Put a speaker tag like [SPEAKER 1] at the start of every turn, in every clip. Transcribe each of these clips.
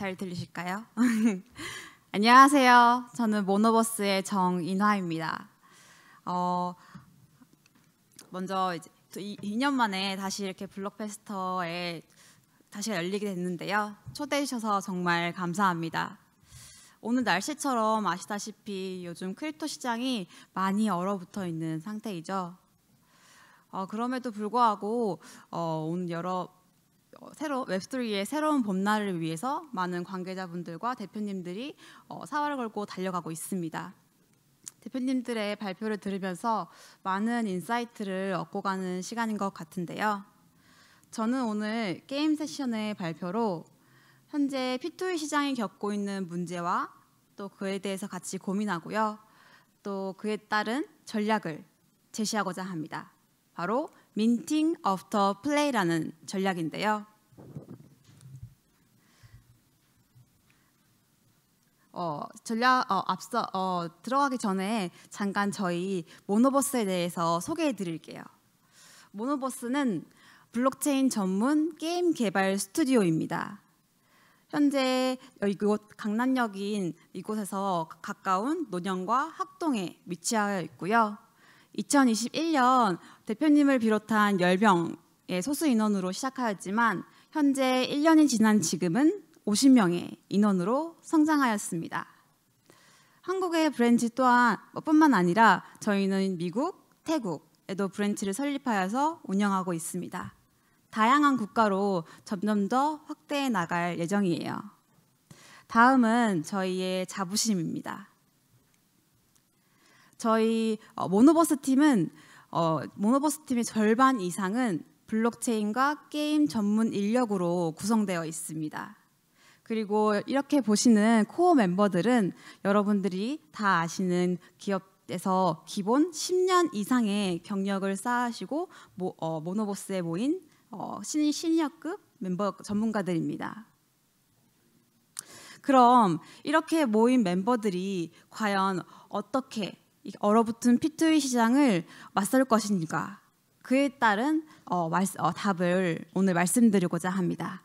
[SPEAKER 1] 잘 들리실까요? 안녕하세요. 저는 모노버스의 정인화입니다. 어, 먼저 이제 2년 만에 다시 이렇게 블록페스터에 다시 열리게 됐는데요. 초대해 주셔서 정말 감사합니다. 오늘 날씨처럼 아시다시피 요즘 크립토 시장이 많이 얼어붙어 있는 상태이죠. 어, 그럼에도 불구하고 어, 오늘 여러 어, 새로 웹3의 새로운 봄날을 위해서 많은 관계자분들과 대표님들이 어, 사활을 걸고 달려가고 있습니다. 대표님들의 발표를 들으면서 많은 인사이트를 얻고 가는 시간인 것 같은데요. 저는 오늘 게임 세션의 발표로 현재 P2E 시장이 겪고 있는 문제와 또 그에 대해서 같이 고민하고요. 또 그에 따른 전략을 제시하고자 합니다. 바로 민팅 어 t 터플레이라는 전략인데요. 어, 전략 어, 앞서 어, 들어가기 전에 잠깐 저희 모노버스에 대해서 소개해 드릴게요. 모노버스는 블록체인 전문 게임 개발 스튜디오입니다. 현재 이곳 강남역인 이곳에서 가까운 논현과 학동에 위치하여 있고요. 2021년 대표님을 비롯한 열명의 소수 인원으로 시작하였지만 현재 1년이 지난 지금은 50명의 인원으로 성장하였습니다. 한국의 브랜치 또한 뿐만 아니라 저희는 미국, 태국에도 브랜치를 설립하여서 운영하고 있습니다. 다양한 국가로 점점 더 확대해 나갈 예정이에요. 다음은 저희의 자부심입니다. 저희 어, 모노버스 팀은 어, 모노버스 팀의 절반 이상은 블록체인과 게임 전문 인력으로 구성되어 있습니다. 그리고 이렇게 보시는 코어 멤버들은 여러분들이 다 아시는 기업에서 기본 10년 이상의 경력을 쌓으시고 모, 어, 모노버스에 모인 어, 신, 시니어급 멤버 전문가들입니다. 그럼 이렇게 모인 멤버들이 과연 어떻게 얼어붙은 피투이 e 시장을 맞설 것이니까 그에 따른 어, 말, 어, 답을 오늘 말씀드리고자 합니다.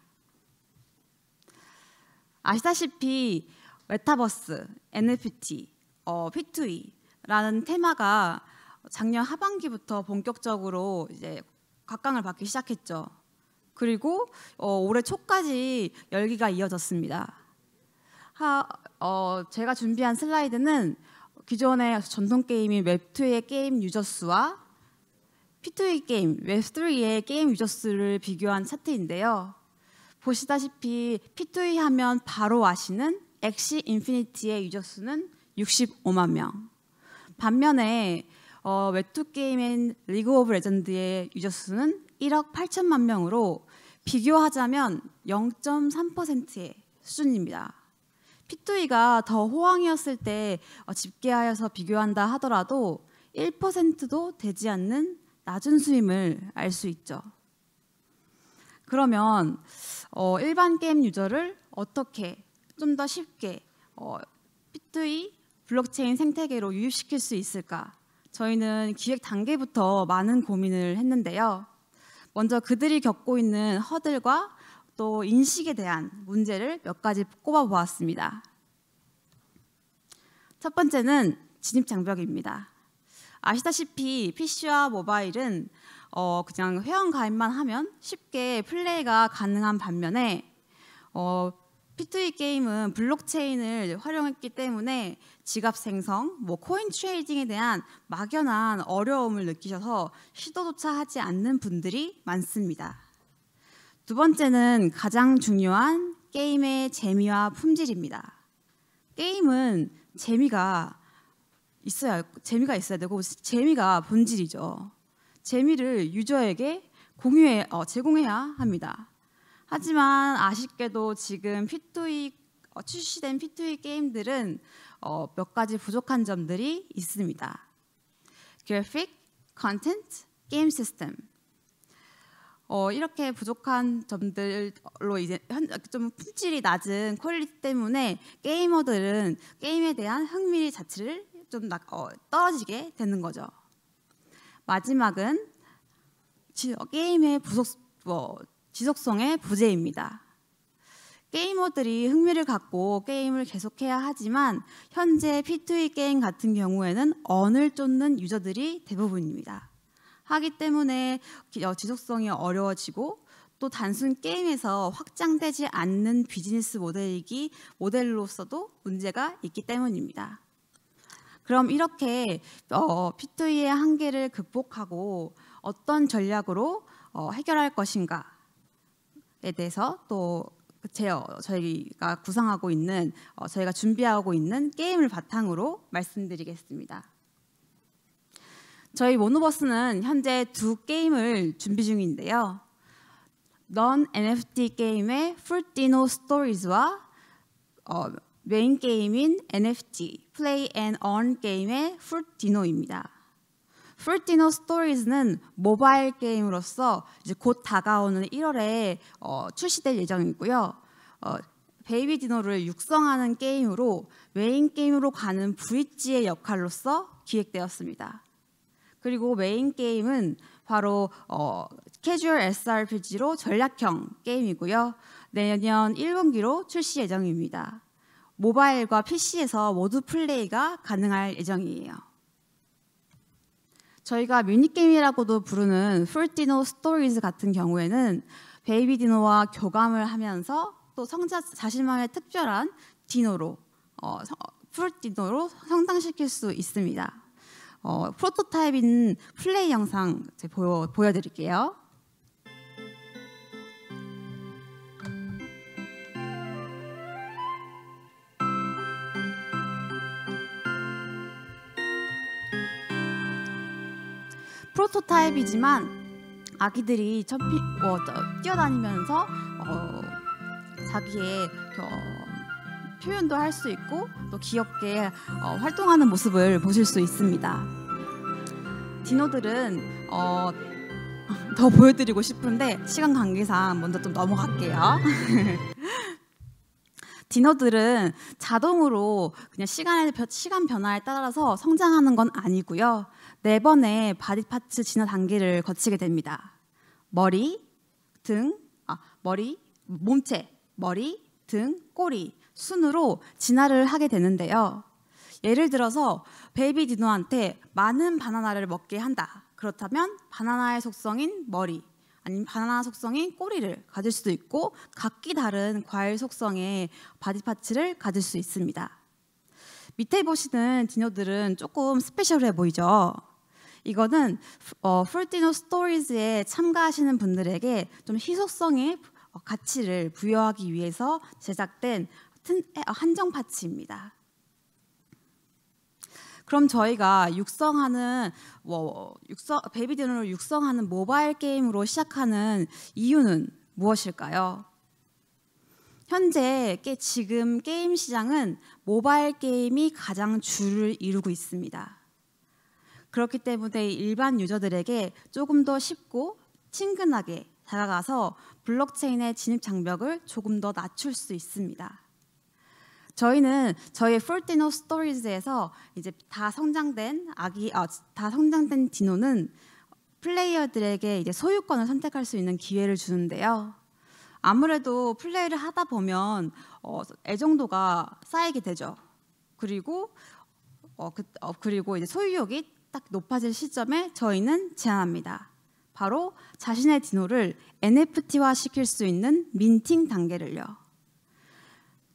[SPEAKER 1] 아시다시피 메타버스, NFT, 어, P2E라는 테마가 작년 하반기부터 본격적으로 이제 각광을 받기 시작했죠. 그리고 어, 올해 초까지 열기가 이어졌습니다. 하, 어, 제가 준비한 슬라이드는 기존의 전통 게임인 웹2의 게임 유저 수와 P2의 게임, 웹3의 게임 유저 수를 비교한 차트인데요. 보시다시피 P2E 하면 바로 아시는 엑시 인피니티의 유저 수는 65만 명. 반면에 어, 웹툰 게임인 리그 오브 레전드의 유저 수는 1억 8천만 명으로 비교하자면 0.3%의 수준입니다. 피투이가더 호황이었을 때 어, 집계하여서 비교한다 하더라도 1%도 되지 않는 낮은 수임을 알 수 있죠. 그러면 어, 일반 게임 유저를 어떻게 좀 더 쉽게 어, P2E 블록체인 생태계로 유입시킬 수 있을까? 저희는 기획 단계부터 많은 고민을 했는데요. 먼저 그들이 겪고 있는 허들과 또 인식에 대한 문제를 몇 가지 꼽아 보았습니다. 첫 번째는 진입 장벽입니다. 아시다시피 PC와 모바일은 어 그냥 회원 가입만 하면 쉽게 플레이가 가능한 반면에 어 P2E 게임은 블록체인을 활용했기 때문에 지갑 생성, 뭐 코인 트레이딩에 대한 막연한 어려움을 느끼셔서 시도조차 하지 않는 분들이 많습니다. 두 번째는 가장 중요한 게임의 재미와 품질입니다. 게임은 재미가 있어야 재미가 있어야 되고 재미가 본질이죠. 재미를 유저에게 공유해 어, 제공해야 합니다. 하지만 아쉽게도 지금 P2E 어, 출시된 P2E 게임들은 어, 몇 가지 부족한 점들이 있습니다. 그래픽, 컨텐츠, 게임 시스템 어, 이렇게 부족한 점들로 이제 좀 품질이 낮은 퀄리티 때문에 게이머들은 게임에 대한 흥미 자체를 좀 나, 어, 떨어지게 되는 거죠. 마지막은 지, 게임의 부속, 뭐, 지속성의 부재입니다. 게이머들이 흥미를 갖고 게임을 계속해야 하지만 현재 P2E 게임 같은 경우에는 언을 쫓는 유저들이 대부분입니다. 하기 때문에 어, 지속성이 어려워지고 또 단순 게임에서 확장되지 않는 비즈니스 모델이기 모델로서도 문제가 있기 때문입니다. 그럼 이렇게 어, P2E의 한계를 극복하고 어떤 전략으로 어, 해결할 것인가에 대해서 또 그 제, 어, 저희가 구상하고 있는 어, 저희가 준비하고 있는 게임을 바탕으로 말씀드리겠습니다. 저희 모노버스는 현재 두 게임을 준비 중인데요. 넌 NFT 게임의 풀디노 스토리즈와 어, 메인 게임인 NFT 플레이 앤 언 게임의 풀디노입니다. 풀디노 스토리즈는 모바일 게임으로서 이제 곧 다가오는 1월에 어, 출시될 예정이고요. 어, 베이비 디노를 육성하는 게임으로 메인 게임으로 가는 브릿지의 역할로서 기획되었습니다. 그리고 메인 게임은 바로 어, 캐주얼 SRPG로 전략형 게임이고요. 내년 1분기로 출시 예정입니다. 모바일과 PC에서 모두 플레이가 가능할 예정이에요. 저희가 미니게임이라고도 부르는 풀디노 스토리즈 같은 경우에는 베이비 디노와 교감을 하면서 또 성자 자신만의 특별한 디노로 어, 풀디노로 성장시킬 수 있습니다. 어, 프로토타입인 플레이 영상 보여, 보여드릴게요. 프로토타입이지만 아기들이 첫 피, 어, 뛰어다니면서 어, 자기의 어, 표현도 할 수 있고 또 귀엽게 어, 활동하는 모습을 보실 수 있습니다. 디노들은 어, 더 보여드리고 싶은데 시간 관계상 먼저 좀 넘어갈게요. 디너들은 자동으로 그냥 시간의 시간 변화에 따라서 성장하는 건 아니고요. 네 번의 바디 파츠 진화 단계를 거치게 됩니다. 머리, 등, 아, 머리, 몸체, 머리, 등, 꼬리, 순으로 진화를 하게 되는데요. 예를 들어서 베이비 디노한테 많은 바나나를 먹게 한다. 그렇다면 바나나의 속성인 머리 아니면 바나나 속성인 꼬리를 가질 수도 있고 각기 다른 과일 속성의 바디 파츠를 가질 수 있습니다. 밑에 보시는 디노들은 조금 스페셜해 보이죠. 이거는 어, 풀디노 스토리즈에 참가하시는 분들에게 좀 희소성의 가치를 부여하기 위해서 제작된 같은 아, 한정 파츠입니다. 그럼 저희가 육성하는 뭐 육성 베이비드론을 육성하는 모바일 게임으로 시작하는 이유는 무엇일까요? 현재 지금 게임 시장은 모바일 게임이 가장 주를 이루고 있습니다. 그렇기 때문에 일반 유저들에게 조금 더 쉽고 친근하게 다가가서 블록체인의 진입 장벽을 조금 더 낮출 수 있습니다. 저희는 저희 풀디노 스토리즈에서 이제 다 성장된 아기 아, 다 성장된 디노는 플레이어들에게 이제 소유권을 선택할 수 있는 기회를 주는데요. 아무래도 플레이를 하다 보면 어, 애정도가 쌓이게 되죠. 그리고 어, 그, 어, 그리고 이제 소유욕이 딱 높아질 시점에 저희는 제안합니다. 바로 자신의 디노를 NFT화 시킬 수 있는 민팅 단계를요.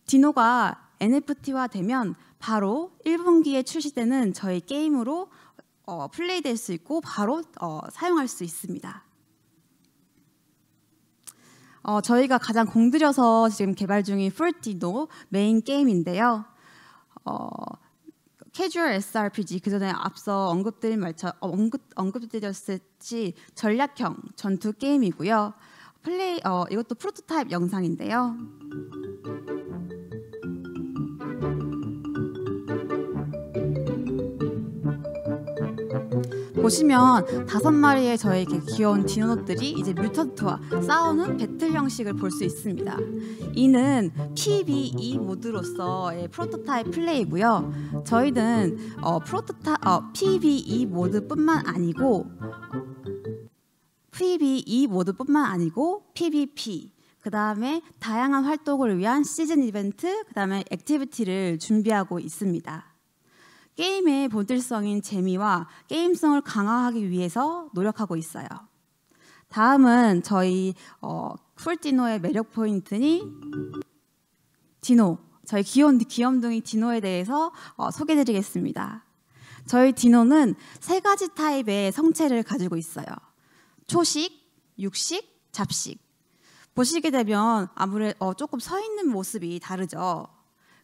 [SPEAKER 1] 디노가 NFT화 되면 바로 1분기에 출시되는 저희 게임으로 어, 플레이될 수 있고 바로 어, 사용할 수 있습니다. 어, 저희가 가장 공들여서 지금 개발 중인 풀티노 메인 게임인데요. 어, 캐주얼 SRPG 그 전에 앞서 언급드린 말처럼 어, 언급 언급드렸듯이 전략형 전투 게임이고요. 플레이 어, 이것도 프로토타입 영상인데요. 보시면 다섯 마리의 저의 귀여운 디노들이 이제 뮤턴트와 싸우는 배틀 형식을 볼 수 있습니다. 이는 PBE 모드로서의 프로토타입 플레이고요. 저희는 어, 프로토타 어, PBE 모드뿐만 아니고 PBE 모드뿐만 아니고 PVP 그 다음에 다양한 활동을 위한 시즌 이벤트, 그 다음에 액티비티를 준비하고 있습니다. 게임의 본질성인 재미와 게임성을 강화하기 위해서 노력하고 있어요. 다음은 저희 어, 쿨디노의 매력 포인트니 디노, 저희 귀여운 귀염둥이 디노에 대해서 어, 소개드리겠습니다. 저희 디노는 세 가지 타입의 성체를 가지고 있어요. 초식, 육식, 잡식. 보시게 되면 아무래도 어, 조금 서 있는 모습이 다르죠.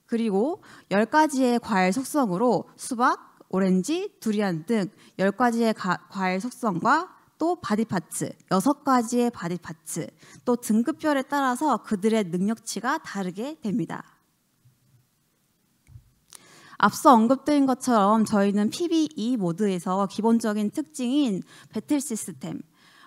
[SPEAKER 1] 그리고 10가지의 과일 속성으로 수박, 오렌지, 두리안 등 10가지의 가, 과일 속성과 또 바디 파츠, 6가지의 바디 파츠, 또 등급별에 따라서 그들의 능력치가 다르게 됩니다. 앞서 언급된 것처럼 저희는 PBE 모드에서 기본적인 특징인 배틀 시스템,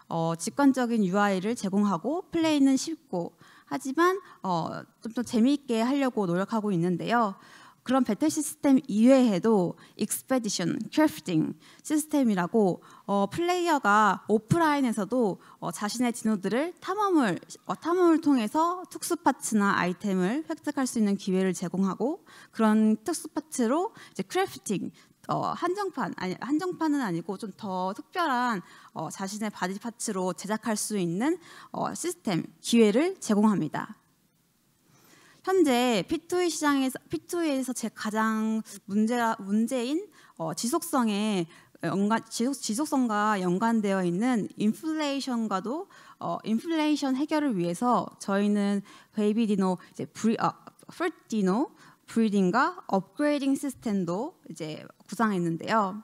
[SPEAKER 1] 어, 직관적인 UI를 제공하고 플레이는 쉽고 하지만 어, 좀 더 재미있게 하려고 노력하고 있는데요. 그런 배틀 시스템 이외에도 익스페디션, 크래프팅 시스템이라고 어, 플레이어가 오프라인에서도 어, 자신의 진호들을 탐험을 어, 탐험을 통해서 특수 파츠나 아이템을 획득할 수 있는 기회를 제공하고 그런 특수 파츠로 이제 크래프팅 어, 한정판 아니 한정판은 아니고 좀 더 특별한 어, 자신의 바디 파츠로 제작할 수 있는 어, 시스템 기회를 제공합니다. 현재 P2E 시장에서 P2E에서 제 가장 문제 문제인 어, 지속성에 연관 지속, 지속성과 연관되어 있는 인플레이션과도 어, 인플레이션 해결을 위해서 저희는 베이비디노 이제 브리 어, 풀디노 브 불딩과 업그레이딩 시스템도 이제 구상했는데요.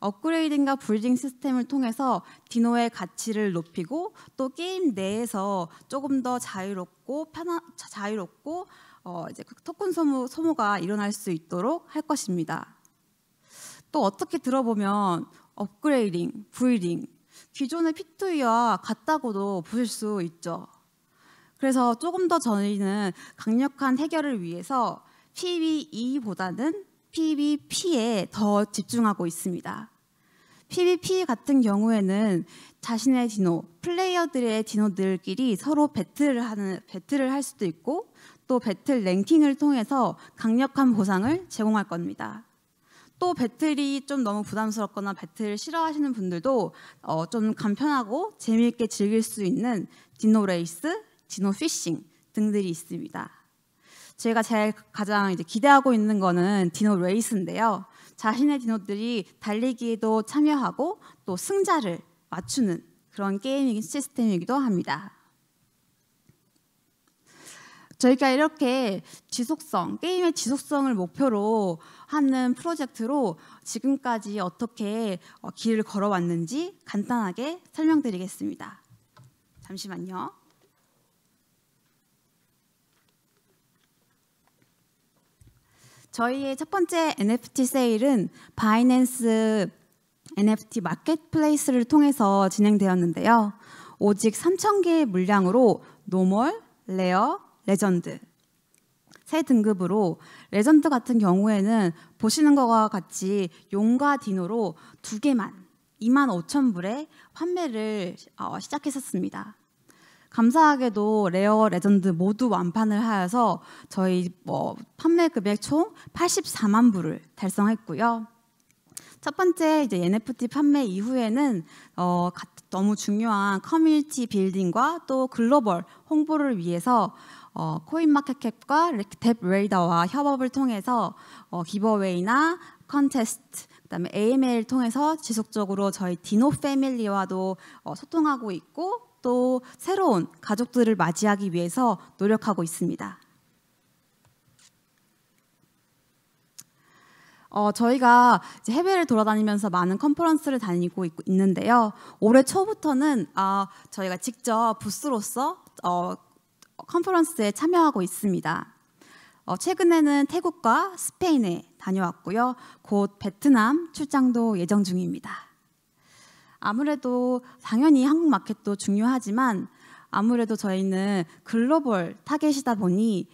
[SPEAKER 1] 업그레이딩과 불딩 시스템을 통해서 디노의 가치를 높이고 또 게임 내에서 조금 더 자유롭고 편한 자유롭고 어, 이제 토큰 소모, 소모가 일어날 수 있도록 할 것입니다. 또 어떻게 들어보면 업그레이딩, 불딩 기존의 P2E와 같다고도 보실 수 있죠. 그래서 조금 더 저희는 강력한 해결을 위해서 PVE보다는 PVP에 더 집중하고 있습니다. PVP 같은 경우에는 자신의 디노, 플레이어들의 디노들끼리 서로 배틀을 하는 배틀을 할 수도 있고 또 배틀 랭킹을 통해서 강력한 보상을 제공할 겁니다. 또 배틀이 좀 너무 부담스럽거나 배틀을 싫어하시는 분들도 어, 좀 간편하고 재미있게 즐길 수 있는 디노 레이스, 디노 피싱 등들이 있습니다. 제가 제일 가장 이제 기대하고 있는 거는 디노 레이스인데요. 자신의 디노들이 달리기에도 참여하고 또 승자를 맞추는 그런 게이밍 시스템이기도 합니다. 저희가 이렇게 지속성, 게임의 지속성을 목표로 하는 프로젝트로 지금까지 어떻게 어, 길을 걸어왔는지 간단하게 설명드리겠습니다. 잠시만요. 저희의 첫 번째 NFT 세일은 바이낸스 NFT 마켓플레이스를 통해서 진행되었는데요. 오직 3,000개의 물량으로 노멀, 레어, 레전드 세 등급으로 레전드 같은 경우에는 보시는 것과 같이 용과 디노로 두 개만 2만 5천 불에 판매를 어, 시작했었습니다. 감사하게도 레어 레전드 모두 완판을 하여서 저희 뭐 판매 금액 총 84만 부를 달성했고요. 첫 번째 이제 NFT 판매 이후에는 어, 너무 중요한 커뮤니티 빌딩과 또 글로벌 홍보를 위해서 어, 코인마켓캡과 탭레이더와 협업을 통해서 어, 기버웨이나 컨테스트 그다음에 a m a 통해서 지속적으로 저희 디노 패밀리와도 어, 소통하고 있고 또 새로운 가족들을 맞이하기 위해서 노력하고 있습니다. 어, 저희가 해외를 돌아다니면서 많은 컨퍼런스를 다니고 있, 는데요 올해 초부터는 어, 저희가 직접 부스로서 어, 컨퍼런스에 참여하고 있습니다. 어, 최근에는 태국과 스페인에 다녀왔고요. 곧 베트남 출장도 예정 중입니다. 아무래도 당연히 한국 마켓도 중요하지만 아무래도 저희는 글로벌 타겟이다 보니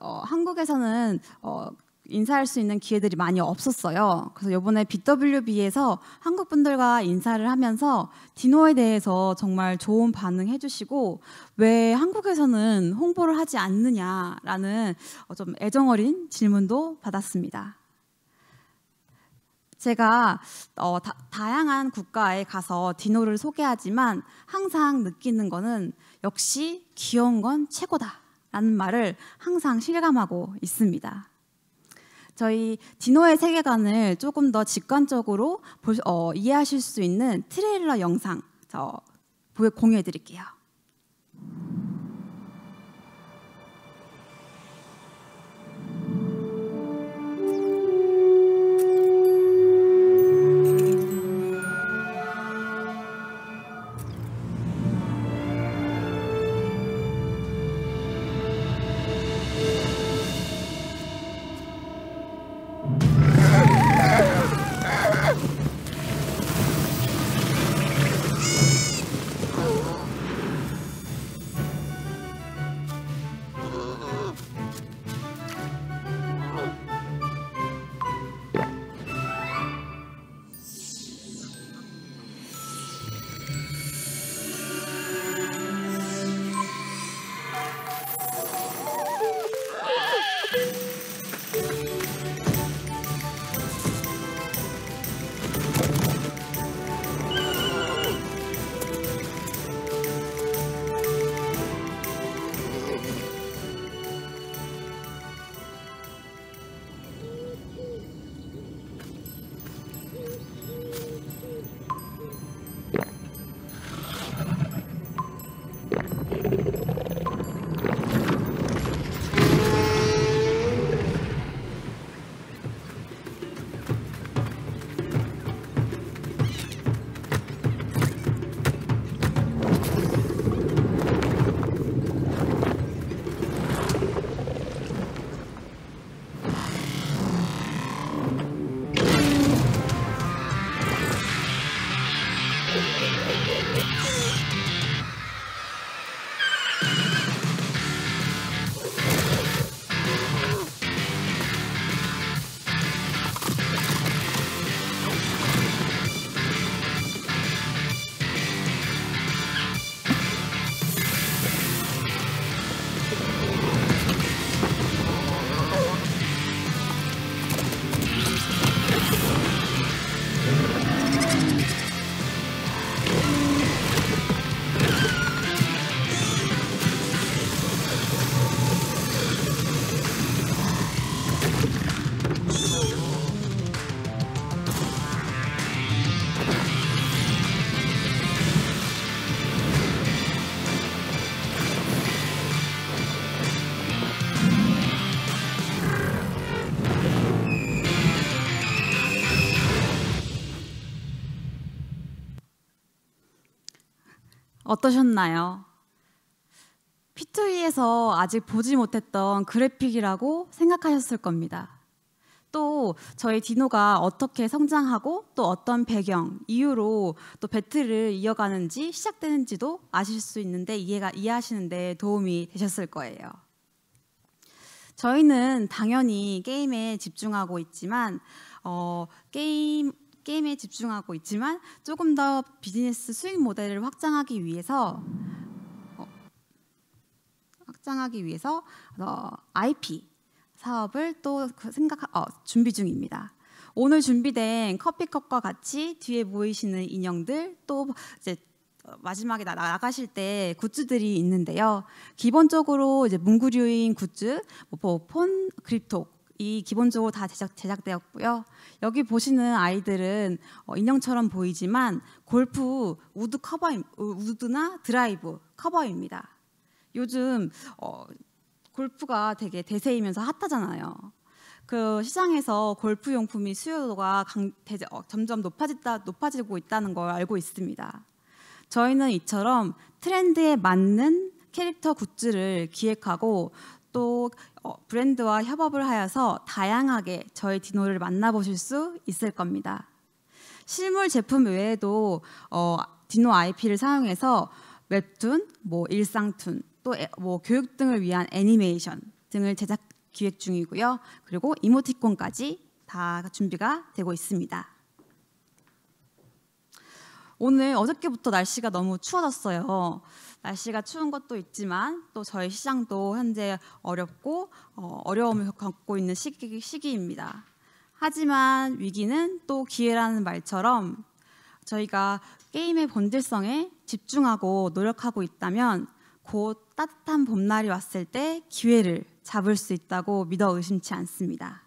[SPEAKER 1] 어, 한국에서는 어, 인사할 수 있는 기회들이 많이 없었어요. 그래서 이번에 BWB에서 한국 분들과 인사를 하면서 디노에 대해서 정말 좋은 반응 해주시고 왜 한국에서는 홍보를 하지 않느냐라는 어, 좀 애정어린 질문도 받았습니다. 제가 어, 다, 다양한 국가에 가서 디노를 소개하지만 항상 느끼는 거는 역시 귀여운 건 최고다. 라는 말을 항상 실감하고 있습니다. 저희 디노의 세계관을 조금 더 직관적으로 볼, 어, 이해하실 수 있는 트레일러 영상 저 공유해 드릴게요. 어떠셨나요? P2E에서 아직 보지 못했던 그래픽이라고 생각하셨을 겁니다. 또 저희 디노가 어떻게 성장하고 또 어떤 배경, 이유로 또 배틀을 이어가는지 시작되는지도 아실 수 있는데 이해가 이해하시는데 도움이 되셨을 거예요. 저희는 당연히 게임에 집중하고 있지만 어, 게임 게임에 집중하고 있지만 조금 더 비즈니스 수익 모델을 확장하기 위해서 어, 확장하기 위해서 어, IP 사업을 또 그 생각 어, 준비 중입니다. 오늘 준비된 커피컵과 같이 뒤에 보이시는 인형들 또 이제 마지막에 나, 가실때 굿즈들이 있는데요. 기본적으로 이제 문구류인 굿즈, 뭐, 뭐 폰, 크립톡이 기본적으로 다 제작, 제작되었고요. 여기 보시는 아이들은 어, 인형처럼 보이지만 골프 우드 커버 우드나 드라이브 커버입니다. 요즘 어, 골프가 되게 대세이면서 핫하잖아요. 그 시장에서 골프 용품이 수요가 도 강, 대제, 어, 점점 높아지다, 높아지고 있다는 걸 알고 있습니다. 저희는 이처럼 트렌드에 맞는 캐릭터 굿즈를 기획하고 또 어, 브랜드와 협업을 하여서 다양하게 저희 디노를 만나보실 수 있을 겁니다. 실물 제품 외에도 어, 디노 IP를 사용해서 웹툰, 뭐 일상툰, 또 뭐 교육 등을 위한 애니메이션 등을 제작 기획 중이고요. 그리고 이모티콘까지 다 준비가 되고 있습니다. 오늘 어저께부터 날씨가 너무 추워졌어요. 날씨가 추운 것도 있지만 또 저희 시장도 현재 어렵고 어, 려움을 겪고 있는 시기, 시기입니다. 하지만 위기는 또 기회라는 말처럼 저희가 게임의 본질성에 집중하고 노력하고 있다면 곧 따뜻한 봄날이 왔을 때 기회를 잡을 수 있다고 믿어 의심치 않습니다.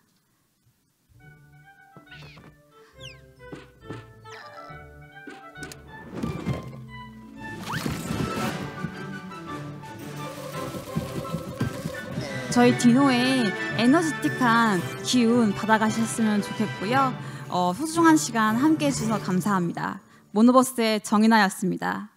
[SPEAKER 1] 저희 디노의 에너지틱한 기운 받아가셨으면 좋겠고요. 어, 소중한 시간 함께 해주셔서 감사합니다. 모노버스의 정인아였습니다.